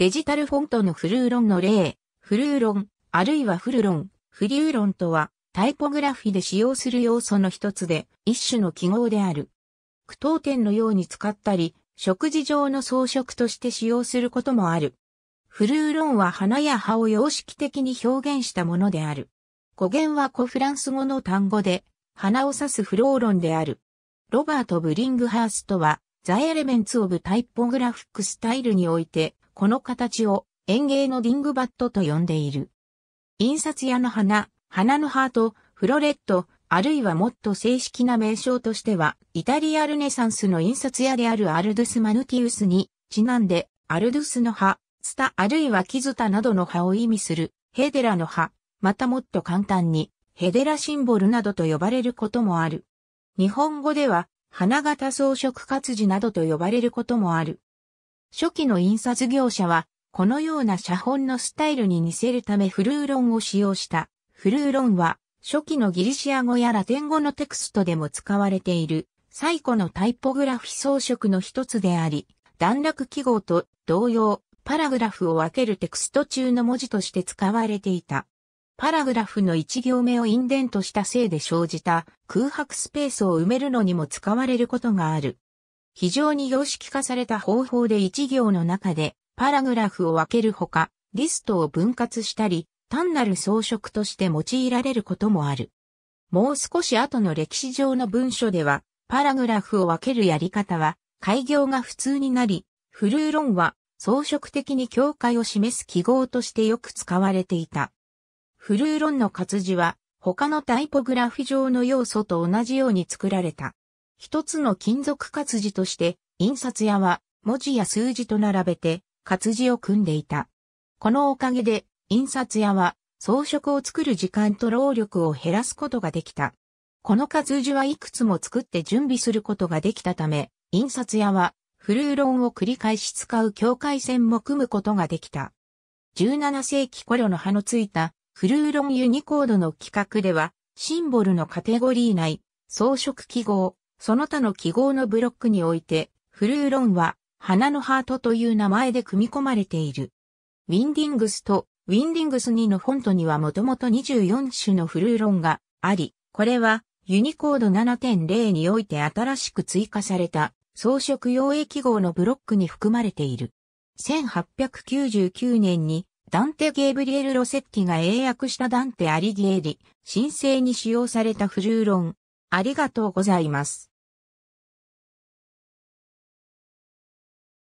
デジタルフォントのフルーロンの例、フルーロン、あるいはフルロン、フリューロンとは、タイポグラフィで使用する要素の一つで、一種の記号である。句読点のように使ったり、食事上の装飾として使用することもある。フルーロンは花や葉を様式的に表現したものである。語源は古フランス語の単語で、花を指すフローロンである。ロバート・ブリングハーストは、ザ・エレメンツ・オブ・タイポグラフィック・スタイルにおいて、この形を園芸のディングバットと呼んでいる。印刷屋の花、花のハート、フロレット、あるいはもっと正式な名称としては、イタリアルネサンスの印刷屋であるアルドゥス・マヌティウスに、ちなんで、アルドゥスの葉、スタあるいはキズタなどの葉を意味する、ヘデラの葉、またもっと簡単に、ヘデラシンボルなどと呼ばれることもある。日本語では、花形装飾活字などと呼ばれることもある。初期の印刷業者は、このような写本のスタイルに似せるためフルーロンを使用した。フルーロンは、初期のギリシア語やラテン語のテクストでも使われている、最古のタイポグラフィ装飾の一つであり、段落記号と同様、パラグラフを分けるテクスト中の文字として使われていた。パラグラフの一行目をインデントしたせいで生じた空白スペースを埋めるのにも使われることがある。非常に様式化された方法で一行の中でパラグラフを分けるほか、リストを分割したり、単なる装飾として用いられることもある。もう少し後の歴史上の文書では、パラグラフを分けるやり方は、開業が普通になり、フルーロンは装飾的に境界を示す記号としてよく使われていた。フルーロンの活字は、他のタイポグラフ上の要素と同じように作られた。一つの金属活字として、印刷屋は文字や数字と並べて活字を組んでいた。このおかげで、印刷屋は装飾を作る時間と労力を減らすことができた。この活字はいくつも作って準備することができたため、印刷屋はフルーロンを繰り返し使う境界線も組むことができた。17世紀頃の葉のついたフルーロンユニコードの規格では、シンボルのカテゴリー内、装飾記号、その他の記号のブロックにおいて、フルーロンは花のハートという名前で組み込まれている。ウィンディングスとウィンディングス2のフォントにはもともと24種のフルーロンがあり、これはユニコード7.0において新しく追加された装飾用英記号のブロックに含まれている。1899年にダンテ・ゲーブリエル・ロセッティが英訳したダンテ・アリゲーリ、申請に使用されたフルーロン。ありがとうございます。